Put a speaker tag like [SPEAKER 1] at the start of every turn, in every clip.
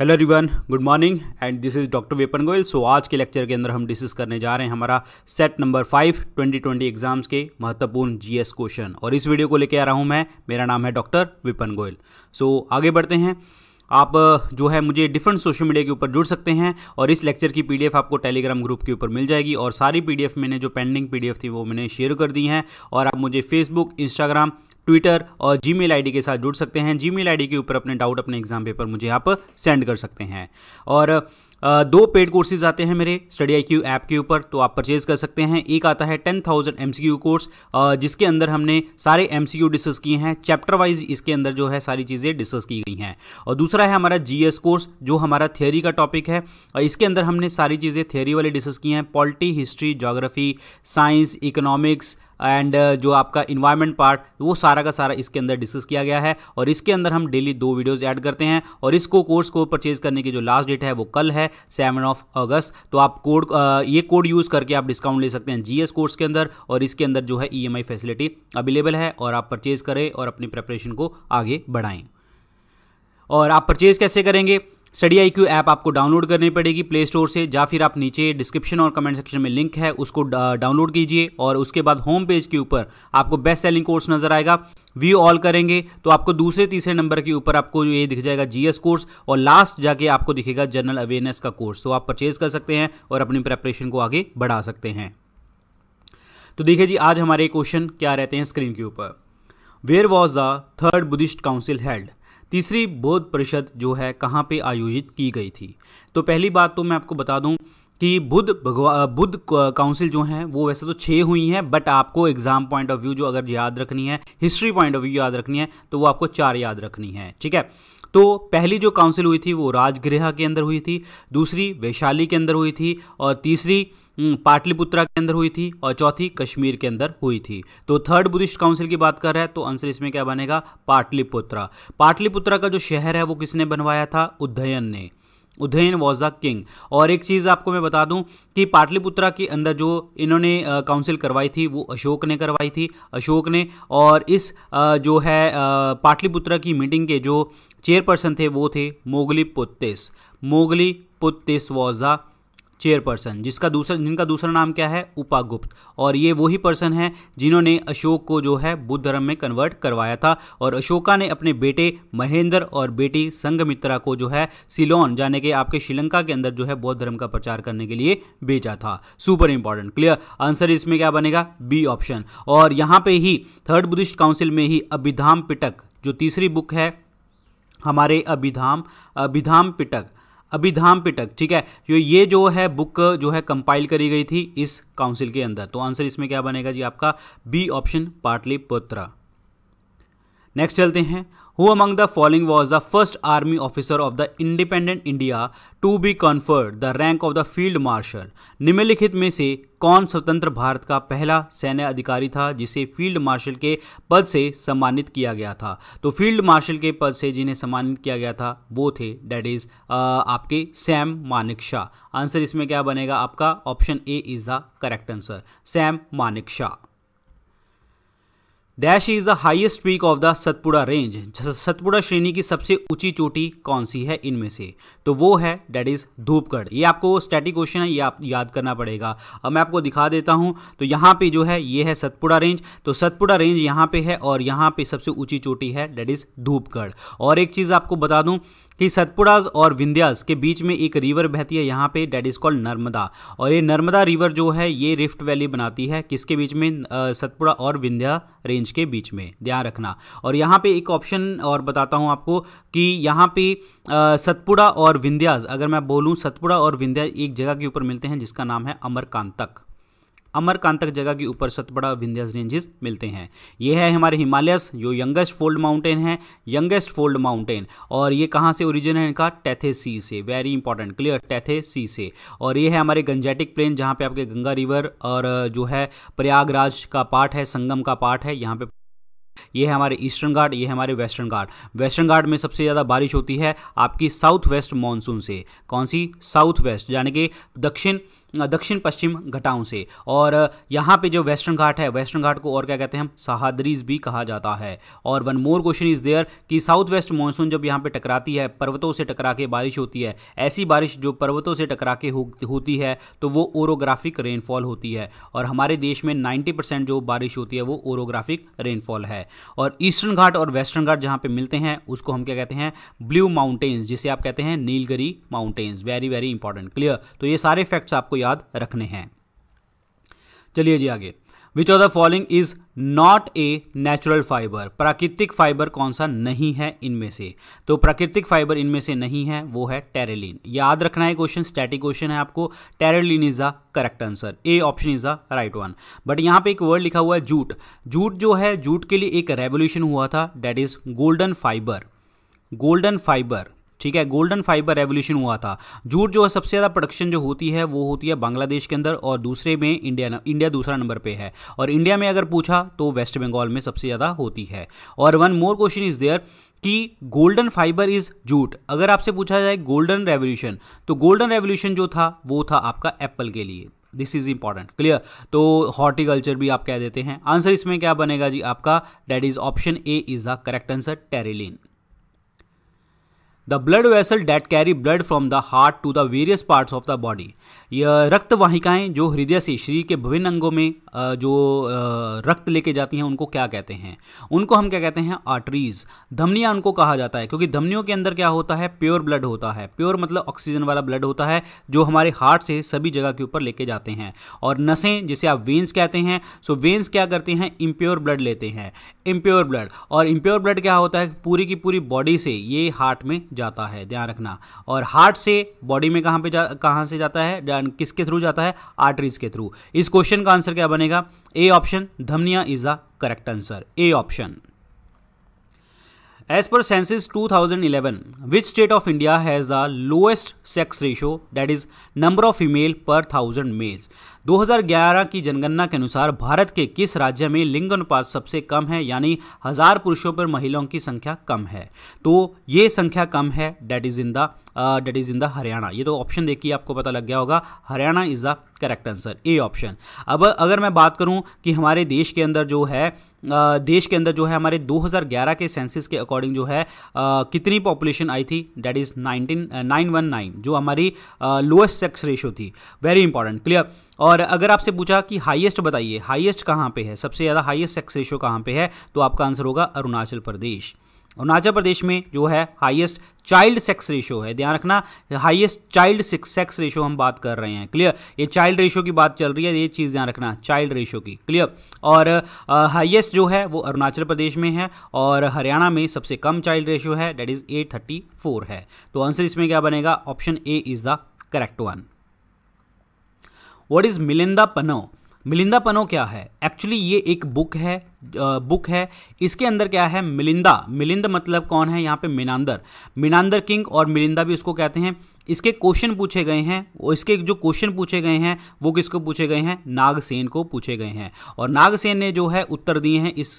[SPEAKER 1] Hello रिवन good morning and this is doctor Vipan Goyal so आज के लेक्चर के अंदर हम डिस्कस करने जा रहे हैं हमारा सेट नंबर फाइव 2020 एग्जाम्स के महत्वपूर्ण जीएस क्वेश्चन और इस वीडियो को लेके आ रहा हूं मैं मेरा नाम है doctor Vipan Goyal so so, आगे बढ़ते हैं आप जो है मुझे डिफरेंट सोशल मीडिया के ऊपर जुड़ सकते हैं और इस लेक्चर की पीडीएफ आपको टेलीग्राम ग्रुप के ऊपर मिल जाएगी और सारी पीडीएफ मैंने जो पेंडिंग पीडीएफ थी वो मैंने शेयर कर दी हैं और आप मुझे फेसबुक इंस्टाग्राम ट्विटर और जी मेल के साथ जुड़ सकते हैं जी मेल के ऊपर अपने डाउट अपने एग्जाम पेपर मुझे आप सेंड कर सकते हैं और दो पेड कोर्सेज आते हैं मेरे स्टडी आई क्यू ऐप के ऊपर तो आप परचेज कर सकते हैं एक आता है ten thousand M C Q course जिसके अंदर हमने सारे एम सी यू डिस्कस किए हैं चैप्टर वाइज इसके अंदर जो है सारी चीज़ें डिस्कस की गई हैं और दूसरा है हमारा जी एस कोर्स जो हमारा थियोरी का टॉपिक है और इसके अंदर हमने सारी चीज़ें थियोरी वाले डिस्कस किए हैं polity history geography science economics and uh, जो आपका इन्वायरमेंट पार्ट वो सारा का सारा इसके अंदर डिस्कस किया गया है और इसके अंदर हम डेली दो वीडियोज़ ऐड करते हैं और इसको कोर्स को परचेज करने की जो लास्ट डेट है वो कल है सेवन ऑफ अगस्त तो आप कोड uh, ये कोड यूज़ करके आप डिस्काउंट ले सकते हैं जी कोर्स के अंदर और इसके अंदर जो है ई फैसिलिटी अवेलेबल है और आप परचेज़ करें और अपनी प्रेपरेशन को आगे बढ़ाएँ और आप परचेज़ कैसे करेंगे स्टडी आई क्यू ऐप आपको डाउनलोड करनी पड़ेगी प्ले स्टोर से या फिर आप नीचे डिस्क्रिप्शन और कमेंट सेक्शन में लिंक है उसको डाउनलोड कीजिए और उसके बाद होम पेज के ऊपर आपको बेस्ट सेलिंग कोर्स नजर आएगा व्यू ऑल करेंगे तो आपको दूसरे तीसरे नंबर के ऊपर आपको ये दिख जाएगा जीएस कोर्स और लास्ट जाके आपको दिखेगा जनरल अवेयरनेस का कोर्स तो आप परचेज कर सकते हैं और अपनी प्रेपरेशन को आगे बढ़ा सकते हैं तो देखिए जी आज हमारे क्वेश्चन क्या रहते हैं स्क्रीन के ऊपर where was the third Buddhist council held तीसरी बौद्ध परिषद जो है कहाँ पे आयोजित की गई थी तो पहली बात तो मैं आपको बता दूँ कि बुद्ध भगवा बुद्ध काउंसिल जो हैं वो वैसे तो छः हुई हैं बट आपको एग्ज़ाम पॉइंट ऑफ व्यू जो अगर याद रखनी है हिस्ट्री पॉइंट ऑफ व्यू याद रखनी है तो वो आपको चार याद रखनी है ठीक है तो पहली जो काउंसिल हुई थी वो राजगृह के अंदर हुई थी दूसरी वैशाली के अंदर हुई थी और तीसरी हम्म, पाटलिपुत्रा के अंदर हुई थी और चौथी कश्मीर के अंदर हुई थी तो थर्ड बुद्धिस्ट काउंसिल की बात कर रहा है तो आंसर इसमें क्या बनेगा पाटलिपुत्रा पाटलिपुत्रा का जो शहर है वो किसने बनवाया था उद्धयन ने उदयन वॉज अ किंग और एक चीज़ आपको मैं बता दूं कि पाटलिपुत्रा के अंदर जो इन्होंने काउंसिल करवाई थी वो अशोक ने करवाई थी अशोक ने और इस जो है पाटलिपुत्रा की मीटिंग के जो चेयरपर्सन थे वो थे Moggali Puttissa Moggali Puttissa was a chairperson जिसका दूसरा जिनका दूसरा नाम क्या है उपागुप्त और ये वही पर्सन है जिन्होंने अशोक को जो है बुद्ध धर्म में कन्वर्ट करवाया था और अशोका ने अपने बेटे महेंद्र और बेटी संगमित्रा को जो है सिलोन जाने के आपके श्रीलंका के अंदर जो है बौद्ध धर्म का प्रचार करने के लिए भेजा था सुपर इंपॉर्टेंट क्लियर आंसर इसमें क्या बनेगा बी ऑप्शन और यहाँ पे ही थर्ड बुद्धिस्ट काउंसिल में ही अभिधाम पिटक जो तीसरी बुक है हमारे अभिधाम अभिधाम पिटक अभिधाम पिटक ठीक है जो तो ये जो है बुक जो है कंपाइल करी गई थी इस काउंसिल के अंदर तो आंसर इसमें क्या बनेगा जी आपका बी ऑप्शन पाटलिपुत्र नेक्स्ट चलते हैं who among the following was the first army officer of the independent India to be conferred the rank of the field marshal? निम्नलिखित में से कौन स्वतंत्र भारत का पहला सैन्य अधिकारी था जिसे फील्ड मार्शल के पद से सम्मानित किया गया था तो फील्ड मार्शल के पद से जिन्हें सम्मानित किया गया था वो थे डेट इज आपके सैम शाह आंसर इसमें क्या बनेगा आपका option A is the correct answer सैम मानिक शाह dash is the highest peak of the Satpura range Satpura श्रेणी की सबसे ऊंची चोटी कौन सी है इनमें से तो वो है डेट इज धूपगढ़ ये आपको स्टैटिक क्वेश्चन है ये आप याद करना पड़ेगा अब मैं आपको दिखा देता हूँ तो यहाँ पे जो है ये है सतपुड़ा रेंज तो सतपुड़ा रेंज यहाँ पे है और यहाँ पे सबसे ऊंची चोटी है डेट इज धूपगढ़ और एक चीज़ आपको बता दूँ कि सतपुड़ाज और विंध्यास के बीच में एक रिवर बहती है यहाँ पे डेट इज कॉल्ड नर्मदा और ये नर्मदा रिवर जो है ये रिफ्ट वैली बनाती है किसके बीच में सतपुड़ा और विंध्या रेंज के बीच में ध्यान रखना और यहाँ पे एक ऑप्शन और बताता हूँ आपको कि यहाँ पे सतपुड़ा और विंध्यास अगर मैं बोलूँ सतपुड़ा और विंध्या एक जगह के ऊपर मिलते हैं जिसका नाम है अमरकांतक अमरकांतक जगह के ऊपर सतबड़ा विंध्यस रेंजेस मिलते हैं ये है हमारे हिमालयस जो यंगेस्ट फोल्ड माउंटेन है यंगेस्ट फोल्ड माउंटेन और ये कहाँ से ओरिजिन है इनका टैथे सी से वेरी इंपॉर्टेंट क्लियर टैथे सी से और ये है हमारे गंजेटिक प्लेन जहाँ पे आपके गंगा रिवर और जो है प्रयागराज का पार्ट है संगम का पार्ट है यहाँ पे ये है हमारे ईस्टर्न घाट ये है हमारे वेस्टर्न घाट वेस्टर्न घाट में सबसे ज़्यादा बारिश होती है आपकी साउथ वेस्ट मानसून से कौन सी साउथ वेस्ट यानी कि दक्षिण दक्षिण पश्चिम घटाओं से और यहाँ पे जो वेस्टर्न घाट है वेस्टर्न घाट को और क्या कहते हैं हम सहाद्रीज भी कहा जाता है और one more question is there कि साउथ वेस्ट मानसून जब यहाँ पे टकराती है पर्वतों से टकरा के बारिश होती है ऐसी बारिश जो पर्वतों से टकरा के होती है तो वो ओरोग्राफिक रेनफॉल होती है और हमारे देश में नाइन्टी जो बारिश होती है वो ओरोग्राफिक रेनफॉल है और ईस्टर्न घाट और वेस्टर्न घाट जहाँ पर मिलते हैं उसको हम क्या कहते हैं ब्लू माउंटेन्स जिसे आप कहते हैं Nilgiri mountains very very important clear तो ये सारे फैक्ट्स आपको याद रखने हैं चलिए जी आगे which of the following is not a natural fibre प्राकृतिक फाइबर कौन सा नहीं है इनमें से तो प्राकृतिक फाइबर इनमें से नहीं है वो है टेरेलिन याद रखना है क्वेश्चन स्टैटिक क्वेश्चन है आपको terylene is the correct answer A option is the right one but यहाँ पे एक वर्ड लिखा हुआ है जूट जूट जो है जूट के लिए एक रेवोल्यूशन हुआ था that is golden fibre golden fibre ठीक है गोल्डन फाइबर रेवोल्यूशन हुआ था जूट जो है सबसे ज़्यादा प्रोडक्शन जो होती है वो होती है बांग्लादेश के अंदर और दूसरे में इंडिया इंडिया दूसरा नंबर पे है और इंडिया में अगर पूछा तो वेस्ट बंगाल में सबसे ज़्यादा होती है और one more question is there कि गोल्डन फाइबर इज जूट अगर आपसे पूछा जाए गोल्डन रेवोल्यूशन तो गोल्डन रेवोल्यूशन जो था वो था आपका एप्पल के लिए दिस इज इंपॉर्टेंट क्लियर तो हॉर्टिकल्चर भी आप कह देते हैं आंसर इसमें क्या बनेगा जी आपका that is option A is the correct answer terylene the blood vessel that carry blood from the heart to the various parts of the body यह रक्त वाहिकाएं जो हृदय से शरीर के विभिन्न अंगों में जो रक्त लेके जाती हैं उनको क्या कहते हैं उनको हम क्या कहते हैं आर्टरीज धमनिया उनको कहा जाता है क्योंकि धमनियों के अंदर क्या होता है प्योर ब्लड होता है प्योर मतलब ऑक्सीजन वाला ब्लड होता है जो हमारे हार्ट से सभी जगह के ऊपर लेके जाते हैं और नसें जिसे आप वेंस कहते हैं सो वेंस क्या करते हैं इम्प्योर ब्लड लेते हैं इम्प्योर ब्लड और इम्प्योर ब्लड क्या होता है पूरी की पूरी बॉडी से ये हार्ट में जाता है ध्यान रखना और हार्ट से बॉडी में कहाँ पे जा कहाँ से जाता है किसके थ्रू जाता है आर्टरीज के थ्रू इस क्वेश्चन का आंसर क्या बनेगा ए ऑप्शन धमनिया is the correct answer A option thousand eleven which 2011, of India has the lowest sex lowest sex is number of female per thousand males दो हज़ार 2011 की जनगणना के अनुसार भारत के किस राज्य में लिंग अनुपात सबसे कम है यानी हजार पुरुषों पर महिलाओं की संख्या कम है तो ये संख्या कम है that is in the that is in the Haryana ये तो ऑप्शन देखिए आपको पता लग गया होगा Haryana is the correct answer A option अब अगर मैं बात करूं कि हमारे देश के अंदर जो है देश के अंदर जो है हमारे 2011 के सेंसिस के अकॉर्डिंग जो है कितनी पॉपुलेशन आई थी that is nineteen nine one nine जो हमारी लोएस्ट सेक्स रेशो थी वेरी इंपॉर्टेंट क्लियर और अगर आपसे पूछा कि हाईएस्ट बताइए हाईएस्ट कहाँ पे है सबसे ज़्यादा हाईएस्ट सेक्स रेशो कहाँ पे है तो आपका आंसर होगा अरुणाचल प्रदेश अरुणाचल प्रदेश में जो है हाईएस्ट चाइल्ड सेक्स रेशो है ध्यान रखना हाईएस्ट चाइल्ड सेक्स रेशो हम बात कर रहे हैं क्लियर ये चाइल्ड रेशो की बात चल रही है ये चीज़ ध्यान रखना चाइल्ड रेशो की क्लियर और हाईएस्ट जो है वो अरुणाचल प्रदेश में है और हरियाणा में सबसे कम चाइल्ड रेशो है that is eight thirty four है तो आंसर इसमें क्या बनेगा option A is the correct one what is Milinda Panho Milinda Panho क्या है एक्चुअली ये एक बुक है बुक है इसके अंदर क्या है मिलिंदा मिलिंद मतलब कौन है यहाँ पे मिनांदर मिनांदर किंग और मिलिंदा भी उसको कहते हैं इसके क्वेश्चन पूछे गए हैं और इसके जो क्वेश्चन पूछे गए हैं वो किसको पूछे गए हैं नागसेन को पूछे गए हैं और नागसेन ने जो है उत्तर दिए हैं इस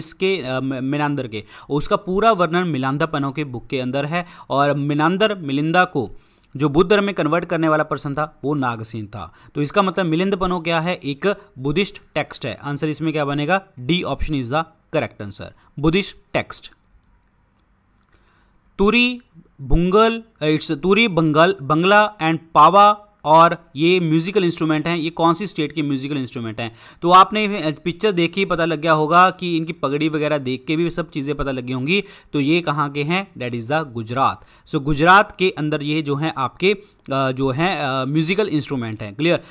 [SPEAKER 1] इसके मिनांदर के उसका पूरा वर्णन मिलांदा पनो के बुक के अंदर है और मिनांदर मिलिंदा को जो बुद्ध धर्म में कन्वर्ट करने वाला पर्सन था वो नागसेन था तो इसका मतलब मिलिंदपनो क्या है एक बुद्धिस्ट टेक्स्ट है आंसर इसमें क्या बनेगा D option is the correct answer Buddhist text तुरी बुंगल इट्स तुरी बंगल बंगला एंड पावा और ये म्यूज़िकल इंस्ट्रूमेंट हैं ये कौन सी स्टेट के म्यूज़िकल इंस्ट्रूमेंट हैं तो आपने पिक्चर देख के पता लग गया होगा कि इनकी पगड़ी वगैरह देख के भी सब चीज़ें पता लगी होंगी तो ये कहाँ के हैं that is the Gujarat so so, Gujarat के अंदर ये जो हैं आपके जो हैं म्यूज़िकल इंस्ट्रूमेंट हैं क्लियर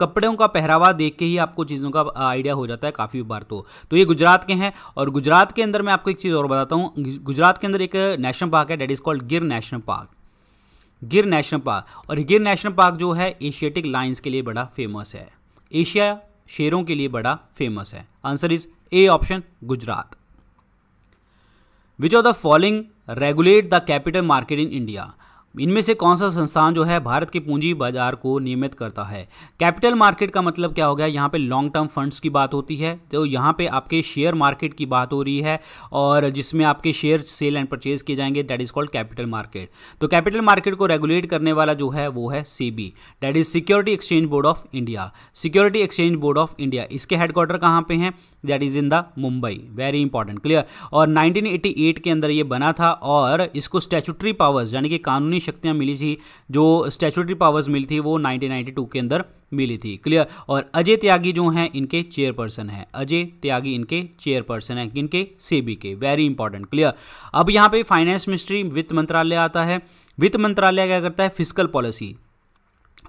[SPEAKER 1] कपड़ों का पहरावा देख के ही आपको चीज़ों का आइडिया हो जाता है काफ़ी बार तो तो ये गुजरात के हैं और गुजरात के अंदर मैं आपको एक चीज़ और बताता हूँ गुजरात के अंदर एक नेशनल पार्क है that is called Gir national park Gir national park और गिर नेशनल पार्क जो है एशियाटिक लाइन्स के लिए बड़ा फेमस है एशिया शेरों के लिए बड़ा फेमस है answer is A option Gujarat which are the following regulate the capital market in India इनमें से कौन सा संस्थान जो है भारत के पूंजी बाजार को नियमित करता है कैपिटल मार्केट का मतलब क्या हो गया यहाँ पे लॉन्ग टर्म फंड्स की बात होती है तो यहाँ पे आपके शेयर मार्केट की बात हो रही है और जिसमें आपके शेयर सेल एंड परचेज किए जाएंगे that is called capital market तो कैपिटल मार्केट को रेगुलेट करने वाला जो है वो है सी that is security exchange board of India security exchange board of India इसके हेडक्वार्टर कहाँ पे हैं that is in the Mumbai very important clear और 1988 के अंदर ये बना था और इसको स्टैचुटरी पावर्स यानी कि कानूनी शक्तियाँ मिली थी जो स्टैचुटरी पावर्स मिली थी वो 1992 के अंदर मिली थी क्लियर और अजय त्यागी जो हैं इनके चेयरपर्सन हैं अजय त्यागी इनके चेयरपर्सन हैं इनके सेबी के वेरी इंपॉर्टेंट क्लियर अब यहाँ पे फाइनेंस मिनिस्ट्री वित्त मंत्रालय आता है वित्त मंत्रालय क्या करता है physical policy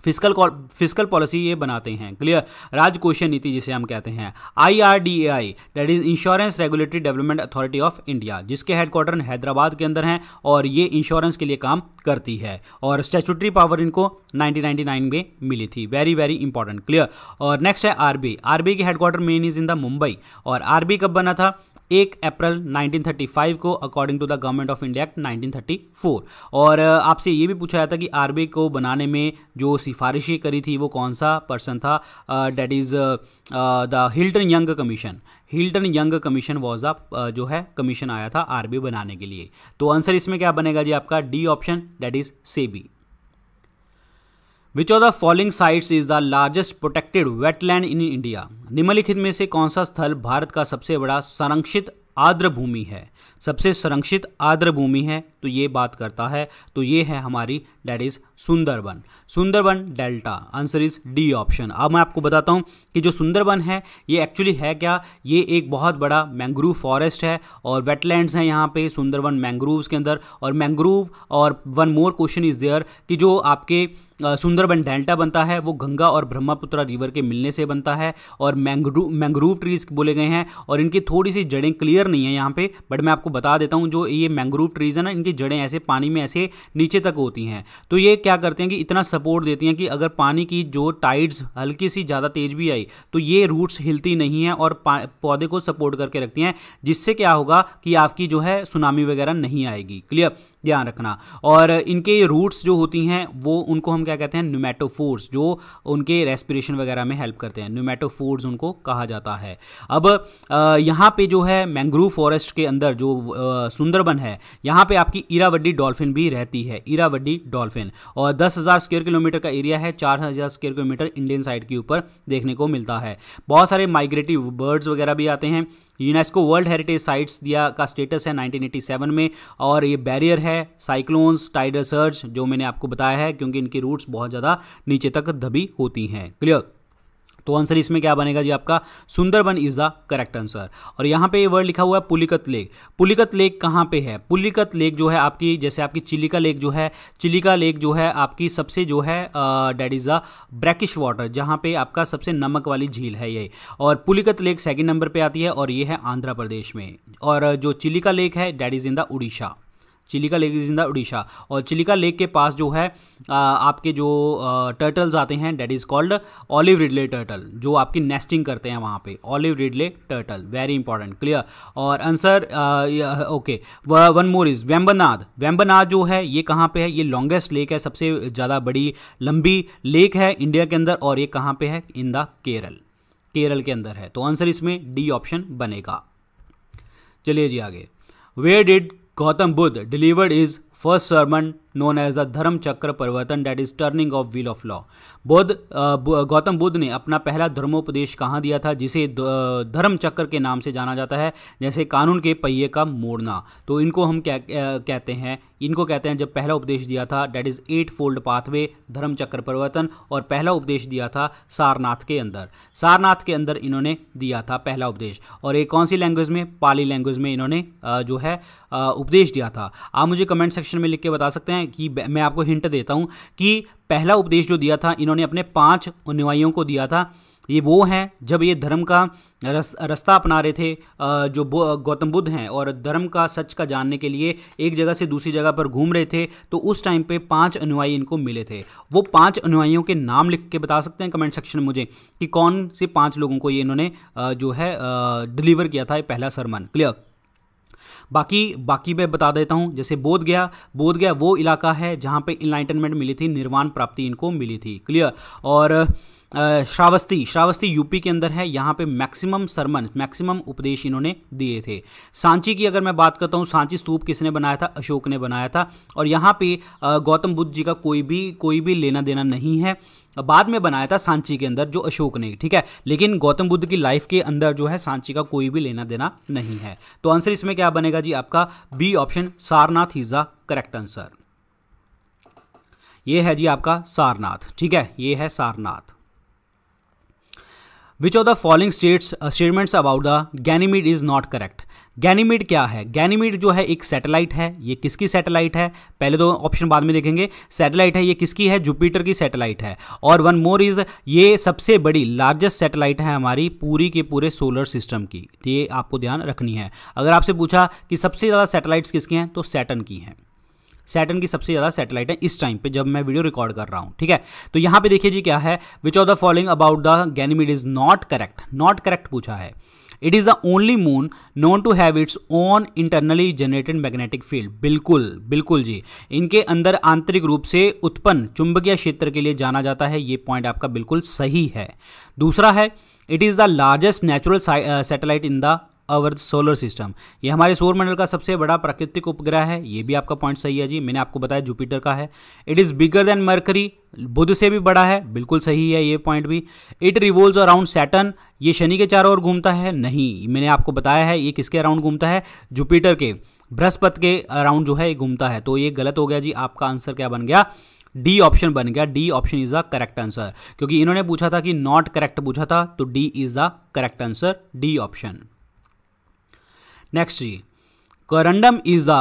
[SPEAKER 1] physical physical policy ये बनाते हैं क्लियर राजकोषीय नीति जिसे हम कहते हैं I R D A I that is insurance regulatory development authority of India जिसके हेडक्वार्टर हैदराबाद के अंदर हैं और ये इंश्योरेंस के लिए काम करती है और स्टेचुटरी पावर इनको 1999 में मिली थी वेरी वेरी इंपॉर्टेंट क्लियर और नेक्स्ट है आर बी के headquarter main is in the Mumbai और आर कब बना था एक अप्रैल 1935 को according to the government of India act 1934 और आपसे ये भी पूछा जाता कि आर को बनाने में जो सिफारिशें करी थी वो कौन सा पर्सन था that is the Hilton Young commission Hilton Young commission was a जो है कमीशन आया था आर बनाने के लिए तो आंसर इसमें क्या बनेगा जी आपका डी ऑप्शन डेट इज़ सेबी which of the following sites is the largest protected wetland in India निम्नलिखित में से कौन सा स्थल भारत का सबसे बड़ा संरक्षित आर्द्र भूमि है सबसे संरक्षित आर्द्र भूमि है तो ये बात करता है तो ये है हमारी that is Sundarban Sundarban delta answer is D option अब मैं आपको बताता हूँ कि जो सुंदरबन है ये एक्चुअली है क्या ये एक बहुत बड़ा मैंग्रोव फॉरेस्ट है और वेटलैंड्स हैं यहाँ पे सुंदरबन मैंग्रोव्स के अंदर और मैंग्रोव और one more question is there कि जो आपके सुंदरबन डेल्टा बनता है वो गंगा और ब्रह्मपुत्रा रिवर के मिलने से बनता है और मैंग्रू मैंग्रूव ट्रीज बोले गए हैं और इनकी थोड़ी सी जड़ें क्लियर नहीं है यहाँ पे बट मैं आपको बता देता हूँ जो ये मैंग्रूव ट्रीज है ना इनकी जड़ें ऐसे पानी में ऐसे नीचे तक होती हैं तो ये क्या करते हैं कि इतना सपोर्ट देती हैं कि अगर पानी की जो टाइड्स हल्की सी ज़्यादा तेज भी आई तो ये रूट्स हिलती नहीं हैं और पौधे को सपोर्ट करके रखती हैं जिससे क्या होगा कि आपकी जो है सुनामी वगैरह नहीं आएगी क्लियर ध्यान रखना और इनके रूट्स जो होती हैं वो उनको हम क्या कहते हैं न्यूमेटोफोर्स जो उनके रेस्पिरेशन वगैरह में हेल्प करते हैं न्यूमेटोफोर्स उनको कहा जाता है अब यहाँ पे जो है मैंग्रोव फॉरेस्ट के अंदर जो सुंदरबन है यहाँ पे आपकी इरावड्डी डॉल्फिन भी रहती है इरावड्डी डॉल्फिन और दस हज़ार स्क्वेयर किलोमीटर का एरिया है चार हज़ार स्क्वेयर किलोमीटर इंडियन साइड के ऊपर देखने को मिलता है बहुत सारे माइग्रेटिव बर्ड्स वगैरह भी आते हैं यूनेस्को वर्ल्ड हेरिटेज साइट्स दिया का स्टेटस है 1987 में और ये बैरियर है साइक्लोन्स टाइडर सर्ज जो मैंने आपको बताया है क्योंकि इनकी रूट्स बहुत ज़्यादा नीचे तक दबी होती हैं क्लियर तो आंसर इसमें क्या बनेगा जी आपका Sundarban is the correct answer और यहाँ पे ये वर्ड लिखा हुआ है पुलिकत लेक पुलिकत लेक कहाँ पे है पुलिकत लेक जो है आपकी जैसे आपकी चिलिका लेक जो है चिलिका लेक जो है आपकी सबसे जो है that is the brackish water जहाँ पे आपका सबसे नमक वाली झील है ये और पुलिकत लेक सेकेंड नंबर पर आती है और ये है आंध्र प्रदेश में और जो चिलिका लेक है that is in the Orissa Chilika lake is in the Orissa और चिलिका लेक के पास जो है आ, आपके जो टर्टल्स आते हैं that is called olive ridley turtle जो आपकी नेस्टिंग करते हैं वहाँ पे olive ridley turtle very important clear और answer okay one more is Vembanad Vembanad जो है ये कहाँ पे है ये लॉन्गेस्ट लेक है सबसे ज़्यादा बड़ी लंबी लेक है इंडिया के अंदर और ये कहाँ पर है इन द केरल केरल के अंदर है तो आंसर इसमें डी ऑप्शन बनेगा चलिए जी आगे where did Gautam Buddha delivered his first sermon known as a Dharma Chakra Parivartan that is turning of wheel of law Buddha Gautam Buddha ने अपना पहला धर्मोपदेश कहाँ दिया था जिसे धर्म चक्र के नाम से जाना जाता है जैसे कानून के पहिए का मोड़ना तो इनको हम क्या कहते हैं इनको कहते हैं जब पहला उपदेश दिया था that is eight fold pathway Dharma Chakra परिवर्तन और पहला उपदेश दिया था सारनाथ के अंदर सारनाथ के अंदर इन्होंने दिया था पहला उपदेश और ये कौन सी लैंग्वेज में पाली लैंग्वेज में इन्होंने जो है उपदेश दिया था आप मुझे कमेंट सेक्शन में लिख के बता सकते हैं हैं कि मैं आपको हिंट देता हूँ कि पहला उपदेश जो दिया था इन्होंने अपने पांच अनुयायियों को दिया था ये वो हैं जब ये धर्म का रस रास्ता अपना रहे थे जो गौतम बुद्ध हैं और धर्म का सच का जानने के लिए एक जगह से दूसरी जगह पर घूम रहे थे तो उस टाइम पे पांच अनुयायी इनको मिले थे वो पांच अनुयायियों के नाम लिख के बता सकते हैं कमेंट सेक्शन में मुझे कि कौन से पांच लोगों को ये इन्होंने जो है डिलीवर किया था ये पहला सरमन क्लियर बाकी बाकी मैं बता देता हूँ जैसे बोध गया बोध गया वो इलाका है जहाँ पे इनलाइटनमेंट मिली थी निर्वाण प्राप्ति इनको मिली थी क्लियर और श्रावस्ती श्रावस्ती यूपी के अंदर है यहाँ पे मैक्सिमम सरमन मैक्सिमम उपदेश इन्होंने दिए थे सांची की अगर मैं बात करता हूँ सांची स्तूप किसने बनाया था अशोक ने बनाया था और यहाँ पे गौतम बुद्ध जी का कोई भी कोई भी लेना देना नहीं है बाद में बनाया था सांची के अंदर जो अशोक ने ठीक है लेकिन गौतम बुद्ध की लाइफ के अंदर जो है सांची का कोई भी लेना देना नहीं है तो आंसर इसमें क्या बनेगा जी आपका B option Sarnath is the correct answer ये है जी आपका सारनाथ ठीक है ये है Sarnath which of the following states statements about the Ganymede is not correct Ganymede क्या है गैनीमीड जो है एक सैटेलाइट है ये किसकी सैटेलाइट है पहले दो ऑप्शन बाद में देखेंगे सैटेलाइट है ये किसकी है जुपिटर की सैटेलाइट है और वन मोर इज ये सबसे बड़ी लार्जेस्ट सैटेलाइट है हमारी पूरी के पूरे सोलर सिस्टम की तो ये आपको ध्यान रखनी है अगर आपसे पूछा कि सबसे ज़्यादा सैटेलाइट्स किसकी हैं तो सैटन की हैं सैटन की सबसे ज़्यादा सैटेलाइट है इस टाइम पे जब मैं वीडियो रिकॉर्ड कर रहा हूँ ठीक है तो यहाँ पे देखिए जी क्या है which of the following about the Ganymede is not correct not correct पूछा है it is the only moon known to have its own internally generated magnetic field बिल्कुल बिल्कुल जी इनके अंदर आंतरिक रूप से उत्पन्न चुंबकीय क्षेत्र के लिए जाना जाता है ये पॉइंट आपका बिल्कुल सही है दूसरा है it is the largest natural satellite in the our solar system ये हमारे सौरमंडल का सबसे बड़ा प्राकृतिक उपग्रह है ये भी आपका पॉइंट सही है जी मैंने आपको बताया जुपिटर का है it is bigger than Mercury बुध से भी बड़ा है बिल्कुल सही है ये पॉइंट भी इट रिवोल्व अराउंड सैटन ये शनि के चारों ओर घूमता है नहीं मैंने आपको बताया है ये किसके अराउंड घूमता है जुपिटर के बृहस्पति के अराउंड जो है ये घूमता है तो ये गलत हो गया जी आपका आंसर क्या बन गया डी ऑप्शन बन गया D option is the correct answer क्योंकि इन्होंने पूछा था कि नॉट करेक्ट पूछा था तो D is the correct answer D option next जी corundum is the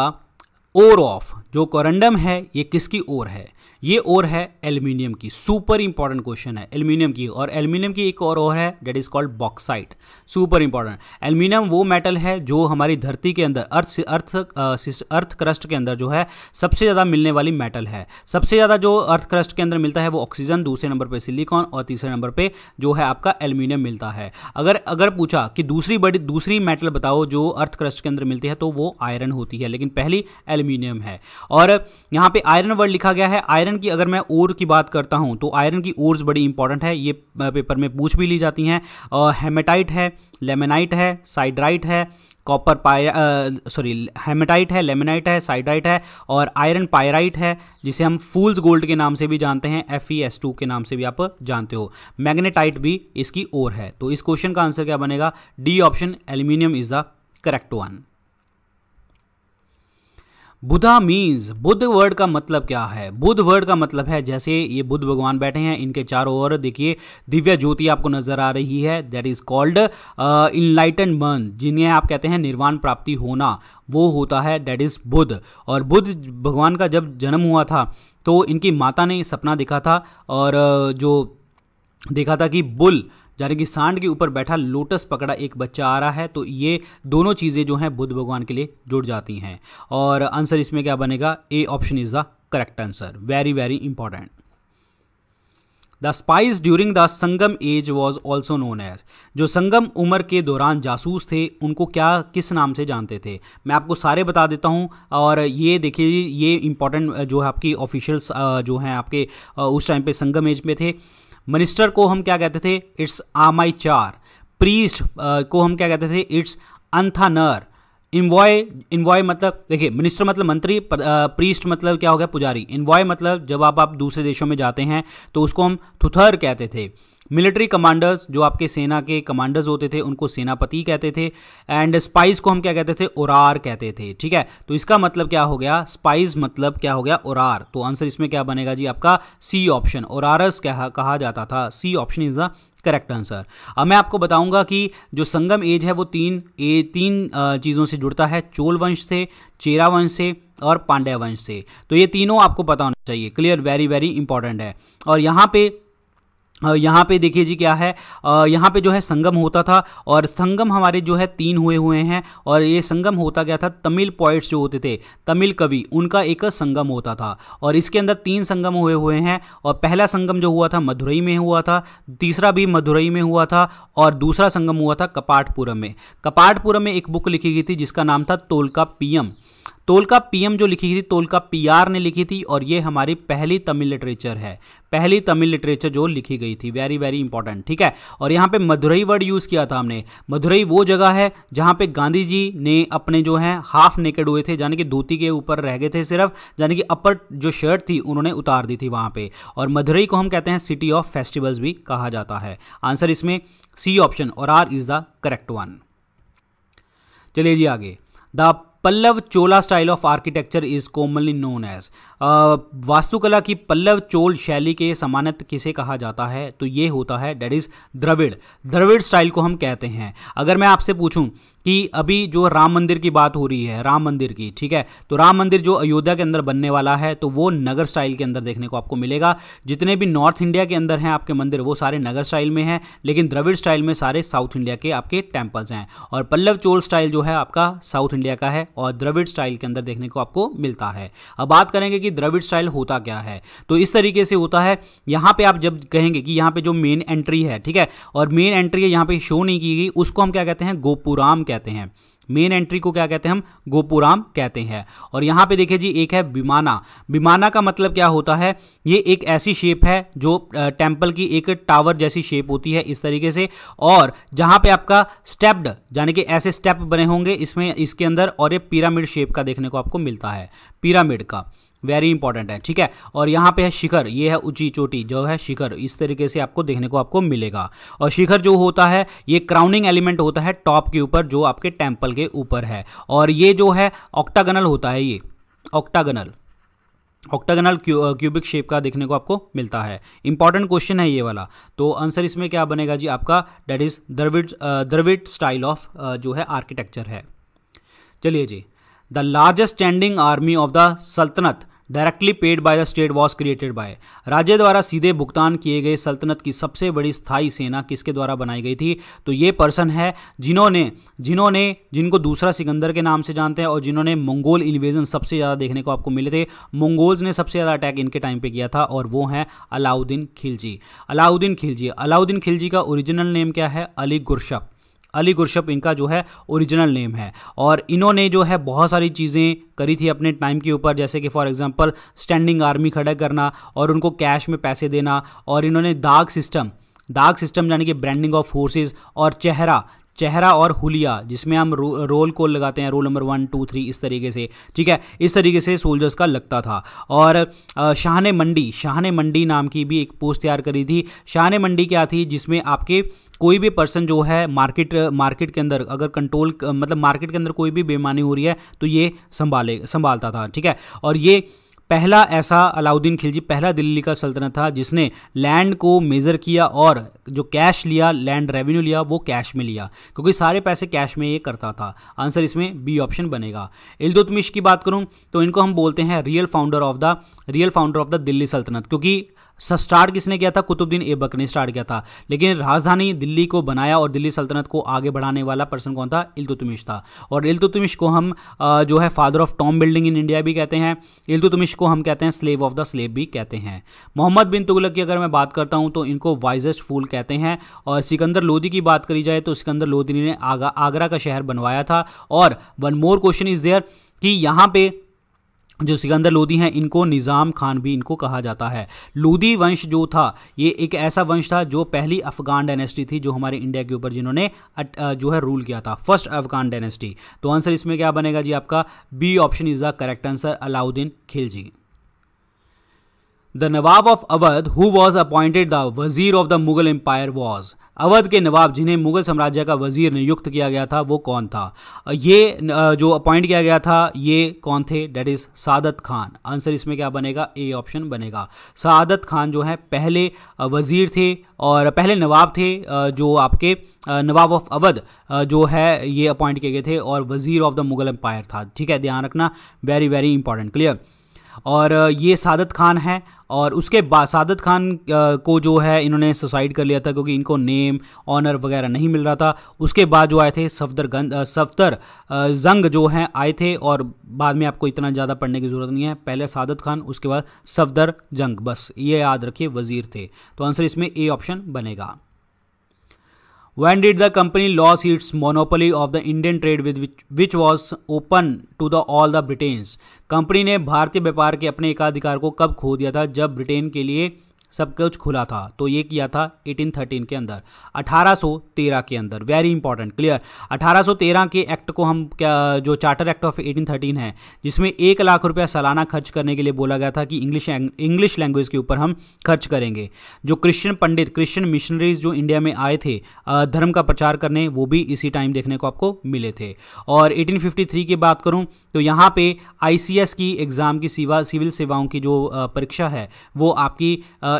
[SPEAKER 1] ore of जो करंडम है ये किसकी ओर है ये और है एल्यूमिनियम की सुपर इंपॉर्टेंट क्वेश्चन है एल्यूमिनियम की और एल्यूमिनियम की एक और और है that is called bauxite super important aluminium वो मेटल है जो हमारी धरती के अंदर अर्थ अर्थ अर्थ क्रस्ट के अंदर जो है सबसे ज़्यादा मिलने वाली मेटल है सबसे ज़्यादा जो अर्थ क्रस्ट के अंदर मिलता है वो ऑक्सीजन दूसरे नंबर पर सिलिकॉन और तीसरे नंबर पर जो है आपका एल्यूमिनियम मिलता है अगर अगर पूछा कि दूसरी बड़ी दूसरी मेटल बताओ जो अर्थ क्रस्ट के अंदर मिलती है तो वो आयरन होती है लेकिन पहली एल्यूमिनियम है और यहाँ पे आयरन वर्ड लिखा गया है आयरन आयरन की अगर मैं ओर की बात करता हूँ तो आयरन की ओर्स बड़ी इंपॉर्टेंट है ये पेपर में पूछ भी ली जाती हैं हेमेटाइट है लेमेनाइट है साइड्राइट है कॉपर पाय सॉरी हेमेटाइट है लेमेनाइट है साइड्राइट है और आयरन पायराइट है जिसे हम फूल्स गोल्ड के नाम से भी जानते हैं एफ ई एस टू के नाम से भी आप जानते हो मैग्नेटाइट भी इसकी ओर है तो इस क्वेश्चन का आंसर क्या बनेगा D option aluminium is the correct one Buddha means Buddha word का मतलब क्या है बुद्ध वर्ड का मतलब है जैसे ये बुद्ध भगवान बैठे हैं इनके चारों ओर देखिए दिव्य ज्योति आपको नजर आ रही है दैट इज कॉल्ड इनलाइटन मन जिन्हें आप कहते हैं निर्वाण प्राप्ति होना वो होता है दैट इज बुद्ध और बुद्ध भगवान का जब जन्म हुआ था तो इनकी माता ने सपना देखा था और uh, जो देखा था कि बुल यानी कि सांड के ऊपर बैठा लोटस पकड़ा एक बच्चा आ रहा है तो ये दोनों चीज़ें जो हैं बुद्ध भगवान के लिए जुड़ जाती हैं और आंसर इसमें क्या बनेगा A option is the correct answer very very important the spice during the Sangam age was also known as जो संगम उम्र के दौरान जासूस थे उनको क्या किस नाम से जानते थे मैं आपको सारे बता देता हूँ और ये देखिए ये इंपॉर्टेंट जो है आपकी ऑफिशियल्स जो हैं आपके उस टाइम पे संगम एज में थे मिनिस्टर को हम क्या कहते थे इट्स चार प्रीस्ट को हम क्या कहते थे इट्स अंथानर इन्वॉय इन्वॉय मतलब देखिए मिनिस्टर मतलब मंत्री प्रीस्ट uh, मतलब क्या हो गया पुजारी इन्वॉय मतलब जब आप आप दूसरे देशों में जाते हैं तो उसको हम थुथर कहते थे मिलिट्री कमांडर्स जो आपके सेना के कमांडर्स होते थे उनको सेनापति कहते थे एंड स्पाइस को हम क्या कहते थे ओरार कहते थे ठीक है तो इसका मतलब क्या हो गया स्पाइस मतलब क्या हो गया ओरार तो आंसर इसमें क्या बनेगा जी आपका सी ऑप्शन ओरारस क्या कहा जाता था C option is the correct answer अब मैं आपको बताऊंगा कि जो संगम एज है वो तीन ए तीन चीज़ों से जुड़ता है चोल वंश से चेरा वंश से और पांड्या वंश से तो ये तीनों आपको पता होना चाहिए क्लियर वेरी वेरी इंपॉर्टेंट है और यहाँ पे यहाँ पे देखिए जी क्या है यहाँ पे जो है संगम होता था और संगम हमारे जो है तीन हुए हुए हैं और ये संगम होता क्या था तमिल पॉइट्स जो होते थे तमिल कवि उनका एक संगम होता था और इसके अंदर तीन संगम हुए हुए हैं और पहला संगम जो हुआ था मधुरई में हुआ था तीसरा भी मधुरई में हुआ था और दूसरा संगम हुआ था कपाटपुरम में कपाटपुरम में एक बुक लिखी गई थी जिसका नाम था तोलका पीएम तोलका पीएम जो लिखी थी तोलका पीआर ने लिखी थी और ये हमारी पहली तमिल लिटरेचर है पहली तमिल लिटरेचर जो लिखी गई थी वेरी वेरी इंपॉर्टेंट ठीक है और यहाँ पे मधुरई वर्ड यूज़ किया था हमने मधुरई वो जगह है जहाँ पे गांधी जी ने अपने जो है हाफ नेकेड हुए थे यानी कि धोती के ऊपर रह गए थे सिर्फ यानी कि अपर जो शर्ट थी उन्होंने उतार दी थी वहाँ पे और मधुरई को हम कहते हैं सिटी ऑफ फेस्टिवल्स भी कहा जाता है आंसर इसमें सी ऑप्शन और आर इज़ द करेक्ट वन चलिए जी आगे the Pallava Chola style of architecture is commonly known as वास्तुकला की पल्लव चोल शैली के सामान्यत किसे कहा जाता है तो ये होता है that is Dravida Dravida style को हम कहते हैं अगर मैं आपसे पूछूं कि अभी जो राम मंदिर की बात हो रही है राम मंदिर की ठीक है तो राम मंदिर जो अयोध्या के अंदर बनने वाला है तो वो नगर स्टाइल के अंदर देखने को आपको मिलेगा जितने भी नॉर्थ इंडिया के अंदर हैं आपके मंदिर वो सारे नगर स्टाइल में हैं लेकिन द्रविड़ स्टाइल में सारे साउथ इंडिया के आपके टेम्पल्स हैं और पल्लव चोल स्टाइल जो है आपका साउथ इंडिया का है और द्रविड़ स्टाइल के अंदर देखने को आपको मिलता है अब बात करेंगे कि द्रविड़ स्टाइल होता क्या है तो इस तरीके से होता है यहाँ पर आप जब कहेंगे कि यहाँ पर जो मेन एंट्री है ठीक है और मेन एंट्री यहाँ पर शो नहीं की गई उसको हम क्या कहते हैं गोपुराम कहते हैं मेन एंट्री को क्या कहते हैं हम गोपुराम कहते हैं और यहाँ पे देखिए जी एक है विमाना विमाना का मतलब क्या होता है ये एक ऐसी शेप है जो टेंपल की एक टावर जैसी शेप होती है इस तरीके से और जहाँ पे आपका स्टेप्ड यानी कि ऐसे स्टेप बने होंगे इसमें इसके अंदर और ये पिरामिड शेप का देखने को आपको मिलता है पिरामिड का वेरी इंपॉर्टेंट है ठीक है और यहाँ पे है शिखर ये है ऊंची चोटी जो है शिखर इस तरीके से आपको देखने को आपको मिलेगा और शिखर जो होता है ये क्राउनिंग एलिमेंट होता है टॉप के ऊपर जो आपके टेम्पल के ऊपर है और ये जो है ऑक्टागनल होता है ये ऑक्टागनल ऑक्टागनल क्यूबिक शेप का देखने को आपको मिलता है इंपॉर्टेंट क्वेश्चन है ये वाला तो आंसर इसमें क्या बनेगा जी आपका that is Dravida Dravida style of जो है आर्किटेक्चर है चलिए जी the largest standing army of the sultanate directly paid by the state was created by राज्य द्वारा सीधे भुगतान किए गए सल्तनत की सबसे बड़ी स्थायी सेना किसके द्वारा बनाई गई थी तो ये पर्सन है जिन्होंने जिन्होंने जिनको दूसरा सिकंदर के नाम से जानते हैं और जिन्होंने मंगोल इन्वेजन सबसे ज़्यादा देखने को आपको मिले थे मंगोल्स ने सबसे ज़्यादा अटैक इनके टाइम पर किया था और वो हैं अलाउद्दीन खिलजी अलाउद्दीन खिलजी अलाउद्दीन खिलजी का ओरिजिनल नेम क्या है अली गुरशप अली गुरशप इनका जो है ओरिजिनल नेम है और इन्होंने जो है बहुत सारी चीज़ें करी थी अपने टाइम के ऊपर जैसे कि फॉर एग्जांपल स्टैंडिंग आर्मी खड़ा करना और उनको कैश में पैसे देना और इन्होंने दाग सिस्टम दाग सिस्टम यानी कि ब्रांडिंग ऑफ फोर्सेस और चेहरा चेहरा और हुलिया जिसमें हम रो, रोल कॉल लगाते हैं roll number one two three इस तरीके से ठीक है इस तरीके से सोल्जर्स का लगता था और शाहने मंडी शाहने मंडी नाम की भी एक पोस्ट तैयार करी थी शाह ने मंडी क्या थी जिसमें आपके कोई भी पर्सन जो है मार्केट मार्केट के अंदर अगर कंट्रोल मतलब मार्केट के अंदर कोई भी बेमानी हो रही है तो ये संभाले संभालता था ठीक है और ये पहला ऐसा अलाउद्दीन खिलजी पहला दिल्ली का सल्तनत था जिसने लैंड को मेज़र किया और जो कैश लिया लैंड रेवेन्यू लिया वो कैश में लिया क्योंकि सारे पैसे कैश में ये करता था आंसर इसमें बी ऑप्शन बनेगा इल्दुतमिश की बात करूँ तो इनको हम बोलते हैं real founder of the real founder of the Delhi sultanate क्योंकि सब स्टार्ट किसने किया था कुतुबुद्दीन ऐबक ने स्टार्ट किया था लेकिन राजधानी दिल्ली को बनाया और दिल्ली सल्तनत को आगे बढ़ाने वाला पर्सन कौन था इल्तुतमिश था और इल्तुतमिश को हम जो है father of tomb building in India भी कहते हैं इल्तुतमिश को हम कहते हैं स्लेव ऑफ द स्लेव भी कहते हैं मोहम्मद बिन तुगलक की अगर मैं बात करता हूँ तो इनको वाइजेस्ट फूल कहते हैं और सिकंदर लोधी की बात करी जाए तो सिकंदर लोधी ने आगरा का शहर बनवाया था और one more question is there कि यहाँ पे जो सिकंदर लोदी हैं इनको निज़ाम खान भी इनको कहा जाता है लोदी वंश जो था ये एक ऐसा वंश था जो पहली अफगान डायनेस्टी थी जो हमारे इंडिया के ऊपर जिन्होंने जो है रूल किया था फर्स्ट अफगान डायनेस्टी तो आंसर इसमें क्या बनेगा जी आपका B option is the correct answer Alauddin Khilji the Nawab of Awadh who was appointed the Wazir of the Mughal empire was Awadh के नवाब जिन्हें मुगल साम्राज्य का वजीर नियुक्त किया गया था वो कौन था ये जो अपॉइंट किया गया था ये कौन थे that is Saadat Khan answer इसमें क्या बनेगा ए ऑप्शन बनेगा सादत खान जो है पहले वजीर थे और पहले नवाब थे जो आपके नवाब ऑफ अवध जो है ये अपॉइंट किए गए थे और वजीर ऑफ द मुगल एम्पायर था ठीक है ध्यान रखना वेरी वेरी इंपॉर्टेंट क्लियर और ये सादत खान है और उसके बाद सादत खान को जो है इन्होंने सुसाइड कर लिया था क्योंकि इनको नेम ऑनर वगैरह नहीं मिल रहा था उसके बाद जो आए थे सफदर गंज सफदर जंग जो हैं आए थे और बाद में आपको इतना ज़्यादा पढ़ने की ज़रूरत नहीं है पहले सादत खान उसके बाद सफदर जंग बस ये याद रखिए वज़ीर थे तो आंसर इसमें ए ऑप्शन बनेगा When did the company lost its monopoly of the Indian trade with which, which was open to the all the Britains? company ne bharatiya vyapar ke apne ekadhikar ko kab खो diya tha jab britain ke liye सब कुछ खुला था तो ये किया था 1813 के अंदर 1813 के अंदर वेरी इंपॉर्टेंट क्लियर 1813 के एक्ट को हम क्या जो चार्टर एक्ट ऑफ 1813 है जिसमें एक लाख रुपया सालाना खर्च करने के लिए बोला गया था कि इंग्लिश इंग्लिश लैंग्वेज के ऊपर हम खर्च करेंगे जो क्रिश्चियन पंडित क्रिश्चियन मिशनरीज जो इंडिया में आए थे धर्म का प्रचार करने वो भी इसी टाइम देखने को आपको मिले थे और एटीन की बात करूँ तो यहाँ पर आई की एग्ज़ाम की सिवा सिविल सेवाओं की जो परीक्षा है वो आपकी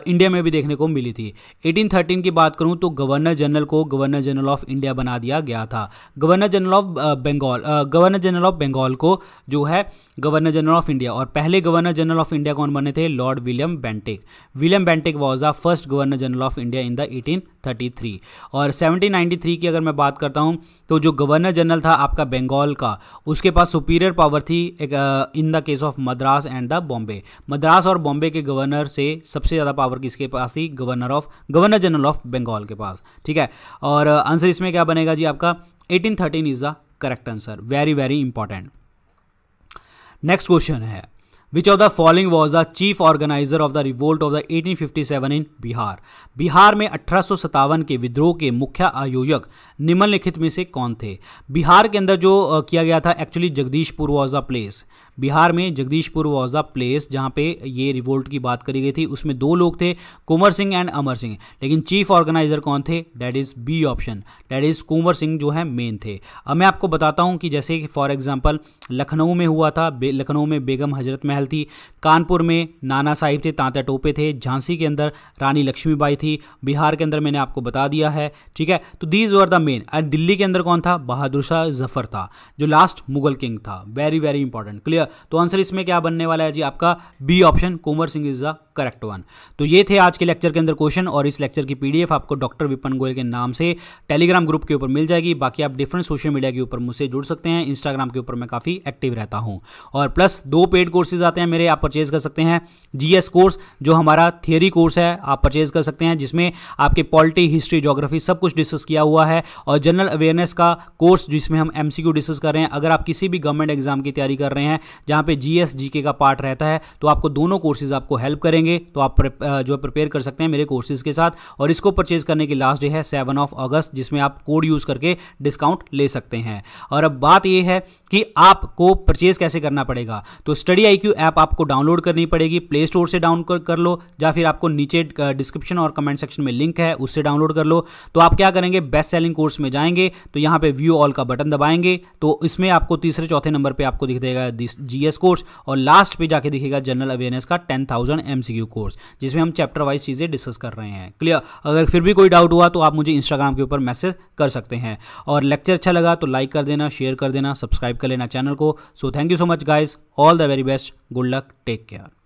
[SPEAKER 1] इंडिया में भी देखने को मिली थी 1813 की बात करूँ तो गवर्नर जनरल को गवर्नर जनरल ऑफ इंडिया बना दिया गया था governor general of Bengal governor general of Bengal को जो है गवर्नर जनरल ऑफ इंडिया और पहले गवर्नर जनरल ऑफ इंडिया कौन बने थे Lord William Bentinck William Bentinck was the first governor general of India in the 1833 और 1793 की अगर मैं बात करता हूँ तो जो गवर्नर जनरल था आपका बंगाल का उसके पास सुपीरियर पावर थी in the case of Madras and the Bombay Madras और बॉम्बे के गवर्नर से सबसे ज़्यादा पावर पावर किसके पास थी governor of governor general of Bengal के पास ठीक है और आंसर इसमें क्या बनेगा जी आपका 1813 is the correct answer very very important next question है which of the following was the chief organizer of the revolt of the 1857 in Bihar Bihar में अठारह के विद्रोह के मुख्य आयोजक निम्नलिखित में से कौन थे बिहार के अंदर जो किया गया था actually Jagdishpur was the place Bihar में जगदीशपुर वॉज द प्लेस जहाँ पे ये रिवोल्ट की बात करी गई थी उसमें दो लोग थे कुंवर सिंह एंड अमर सिंह लेकिन चीफ ऑर्गेनाइजर कौन थे that is B option that is Kunwar Singh जो है मेन थे अब मैं आपको बताता हूँ कि जैसे कि फॉर एग्जाम्पल लखनऊ में हुआ था लखनऊ में बेगम हजरत महल थी कानपुर में नाना साहिब थे तांता टोपे थे झांसी के अंदर रानी लक्ष्मीबाई थी बिहार के अंदर मैंने आपको बता दिया है ठीक है तो these were the main and Delhi के अंदर कौन था बहादुर शाह जफर था जो लास्ट मुगल किंग था वेरी वेरी इंपॉर्टेंट क्लियर तो आंसर इसमें क्या बनने वाला है जी आपका B option Kunwar Singh is the correct one तो ये थे आज के लेक्चर के अंदर क्वेश्चन और इस लेक्चर की पीडीएफ आपको डॉक्टर विपन गोयल के नाम से टेलीग्राम ग्रुप के ऊपर मिल जाएगी बाकी आप डिफरेंट सोशल मीडिया के ऊपर मुझसे जुड़ सकते हैं इंस्टाग्राम के ऊपर मैं काफ़ी एक्टिव रहता हूँ और प्लस दो पेड कोर्सेज आते हैं मेरे आप परचेज कर सकते हैं जी कोर्स जो हमारा थियरी कोर्स है आप परचेज कर सकते हैं जिसमें आपके पॉलिटी हिस्ट्री जोग्राफी सब कुछ डिस्कस किया हुआ है और जनरल अवेयरनेस का कोर्स जिसमें हम एम डिस्कस कर रहे हैं अगर आप किसी भी गवर्नमेंट एग्जाम की तैयारी कर रहे हैं जहां पे जीएस जीके का पार्ट रहता है तो आपको दोनों कोर्सेज आपको हेल्प करेंगे करेंगे तो आप जो प्रिपेयर कर सकते हैं मेरे कोर्सेज के साथ और इसको परचेज करने की लास्ट डे है सेवन ऑफ अगस्त जिसमें आप कोड यूज करके डिस्काउंट ले सकते हैं और अब बात यह है कि आपको परचेज कैसे करना पड़ेगा तो स्टडी आई क्यू ऐप आपको डाउनलोड करनी पड़ेगी प्ले स्टोर से डाउन कर, कर लो या फिर आपको नीचे डिस्क्रिप्शन और कमेंट सेक्शन में लिंक है उससे डाउनलोड कर लो तो आप क्या करेंगे बेस्ट सेलिंग कोर्स में जाएंगे तो यहां पे व्यू ऑल का बटन दबाएंगे तो इसमें आपको तीसरे चौथे नंबर पर आपको दिख देगा जीएस कोर्स और लास्ट पे जाके दिखेगा जनरल अवेयरनेस का टेन थाउजेंड यू कोर्स जिसमें हम चैप्टर वाइज चीज़ें डिस्कस कर रहे हैं क्लियर अगर फिर भी कोई डाउट हुआ तो आप मुझे इंस्टाग्राम के ऊपर मैसेज कर सकते हैं और लेक्चर अच्छा लगा तो लाइक कर देना शेयर कर देना सब्सक्राइब कर लेना चैनल को so thank you so much guys all the very best good luck take care